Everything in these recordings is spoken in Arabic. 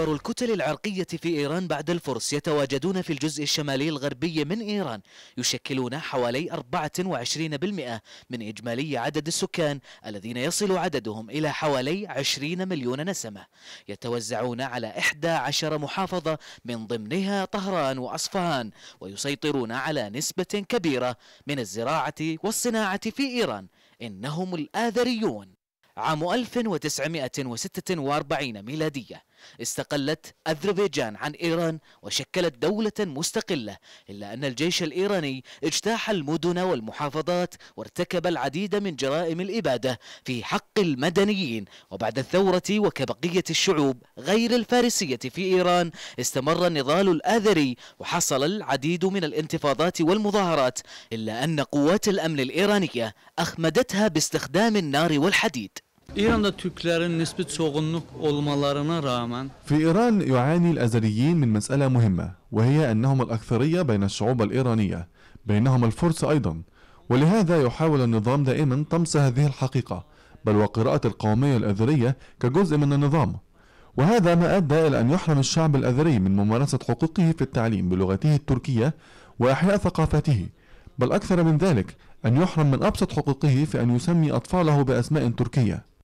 أكبر الكتل العرقية في إيران بعد الفرس يتواجدون في الجزء الشمالي الغربي من إيران يشكلون حوالي 24% من إجمالي عدد السكان الذين يصل عددهم إلى حوالي 20 مليون نسمة يتوزعون على 11 محافظة من ضمنها طهران وأصفهان ويسيطرون على نسبة كبيرة من الزراعة والصناعة في إيران إنهم الآذريون عام 1946 ميلادية استقلت أذربيجان عن إيران وشكلت دولة مستقلة إلا أن الجيش الإيراني اجتاح المدن والمحافظات وارتكب العديد من جرائم الإبادة في حق المدنيين وبعد الثورة وكبقية الشعوب غير الفارسية في إيران استمر النضال الآذري وحصل العديد من الانتفاضات والمظاهرات إلا أن قوات الأمن الإيرانية أخمدتها باستخدام النار والحديد في إيران يعاني الأزريين من مسألة مهمة وهي أنهم الأكثرية بين الشعوب الإيرانية بينهم الفرس أيضا ولهذا يحاول النظام دائما طمس هذه الحقيقة بل وقراءة القومية الأذرية كجزء من النظام وهذا ما أدى إلى أن يحرم الشعب الأذري من ممارسة حقوقه في التعليم بلغته التركية وإحياء ثقافته بل أكثر من ذلك أن يحرم من أبسط حقوقه في أن يسمي أطفاله بأسماء تركية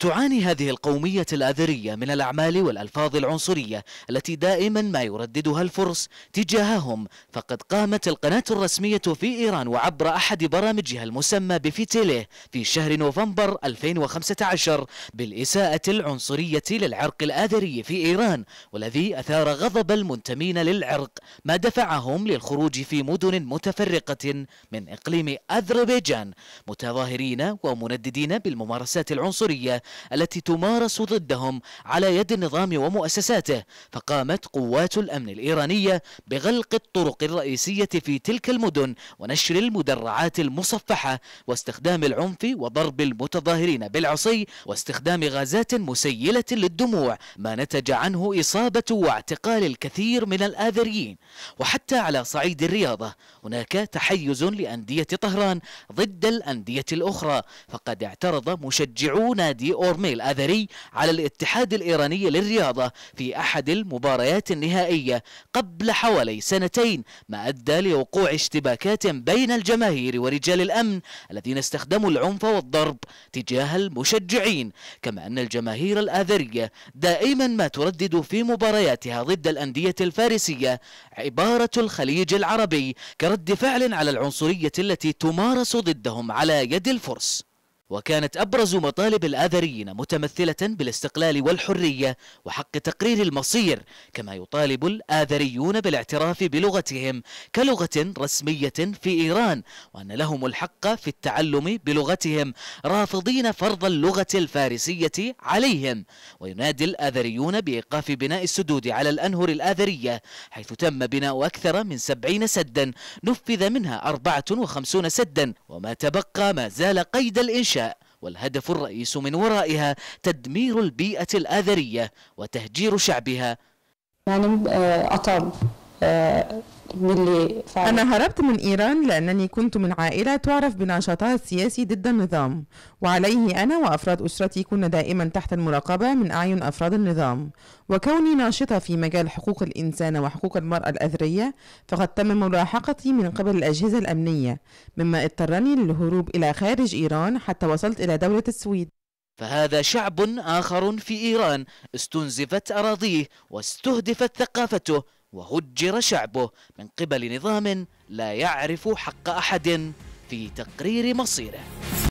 تعاني هذه القومية الآذرية من الأعمال والألفاظ العنصرية التي دائما ما يرددها الفرس تجاههم فقد قامت القناة الرسمية في إيران وعبر أحد برامجها المسمى بفيتيله في شهر نوفمبر 2015 بالإساءة العنصرية للعرق الآذري في إيران والذي أثار غضب المنتمين للعرق ما دفعهم للخروج في مدن متفرقة من إقليم أذربيجان متظاهرين ومنددين بالممارسات العنصرية التي تمارس ضدهم على يد النظام ومؤسساته فقامت قوات الأمن الإيرانية بغلق الطرق الرئيسية في تلك المدن ونشر المدرعات المصفحة واستخدام العنف وضرب المتظاهرين بالعصي واستخدام غازات مسيلة للدموع ما نتج عنه إصابة واعتقال الكثير من الآذريين وحتى على صعيد الرياضة هناك تحيز لأندية طهران ضد الأندية الأخرى فقد اعترض مشجعو نادي أورمي الآذري على الاتحاد الإيراني للرياضة في أحد المباريات النهائية قبل حوالي سنتين ما أدى لوقوع اشتباكات بين الجماهير ورجال الأمن الذين استخدموا العنف والضرب تجاه المشجعين كما أن الجماهير الآذرية دائما ما تردد في مبارياتها ضد الأندية الفارسية عبارة الخليج العربي كرد فعل على العنصرية التي تمارس ضدهم على يد الفرس وكانت أبرز مطالب الآذريين متمثلة بالاستقلال والحرية وحق تقرير المصير كما يطالب الآذريون بالاعتراف بلغتهم كلغة رسمية في إيران وأن لهم الحق في التعلم بلغتهم رافضين فرض اللغة الفارسية عليهم وينادي الآذريون بإيقاف بناء السدود على الأنهر الآذرية حيث تم بناء أكثر من سبعين سدا نفذ منها أربعة وخمسون سدا وما تبقى ما زال قيد الإنشاء والهدف الرئيس من ورائها تدمير البيئة الآذرية وتهجير شعبها يعني آه، أطال آه، من اللي فعلا. أنا هربت من إيران لأنني كنت من عائلة تعرف بنشاطها السياسي ضد النظام وعليه أنا وأفراد أسرتي كنا دائما تحت المراقبة من أعين أفراد النظام وكوني ناشطة في مجال حقوق الإنسان وحقوق المرأة الأذرية فقد تم ملاحقتي من قبل الأجهزة الأمنية مما اضطرني للهروب إلى خارج إيران حتى وصلت إلى دولة السويد فهذا شعب آخر في إيران استنزفت أراضيه واستهدفت ثقافته وهجر شعبه من قبل نظام لا يعرف حق أحد في تقرير مصيره